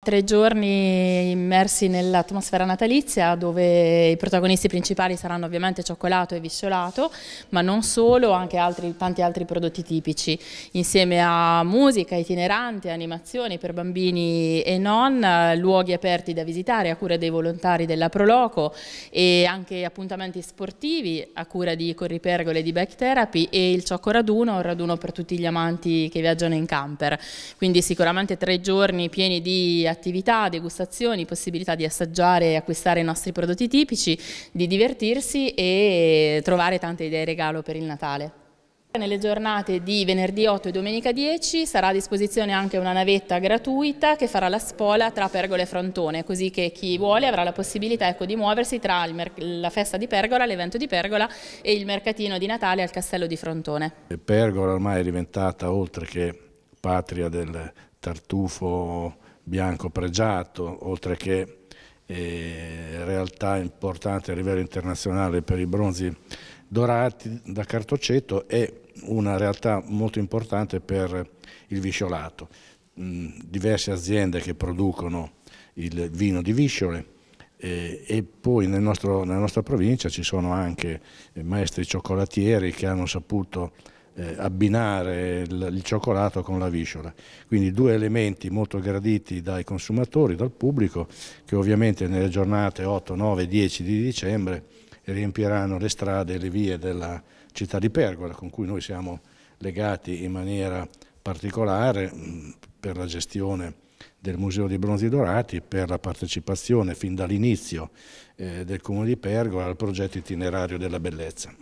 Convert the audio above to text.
Tre giorni immersi nell'atmosfera natalizia dove i protagonisti principali saranno ovviamente cioccolato e visciolato, ma non solo, anche altri, tanti altri prodotti tipici, insieme a musica itinerante, animazioni per bambini e non, luoghi aperti da visitare a cura dei volontari della Proloco e anche appuntamenti sportivi a cura di Corripergole e di Back Therapy e il Ciocco Raduno, un raduno per tutti gli amanti che viaggiano in camper. Quindi sicuramente tre giorni pieni di attività, degustazioni, possibilità di assaggiare e acquistare i nostri prodotti tipici, di divertirsi e trovare tante idee regalo per il Natale. Nelle giornate di venerdì 8 e domenica 10 sarà a disposizione anche una navetta gratuita che farà la spola tra Pergola e Frontone, così che chi vuole avrà la possibilità ecco, di muoversi tra la festa di Pergola, l'evento di Pergola e il mercatino di Natale al castello di Frontone. Pergola ormai è diventata, oltre che patria del tartufo bianco pregiato, oltre che eh, realtà importante a livello internazionale per i bronzi dorati da cartoceto è una realtà molto importante per il visciolato. Mm, diverse aziende che producono il vino di visciole, eh, e poi nel nostro, nella nostra provincia ci sono anche eh, maestri cioccolatieri che hanno saputo eh, abbinare il, il, cioccolato con la visciola. Quindi due elementi molto graditi dai consumatori, dal pubblico, che ovviamente nelle giornate 8, 9, 10 di dicembre riempiranno le strade e le vie della città di Pergola, con cui noi siamo legati in maniera particolare mh, mm, per la gestione del Museo dei Bronzi Dorati, per la partecipazione fin dall'inizio eh, del Comune di Pergola al progetto itinerario della bellezza.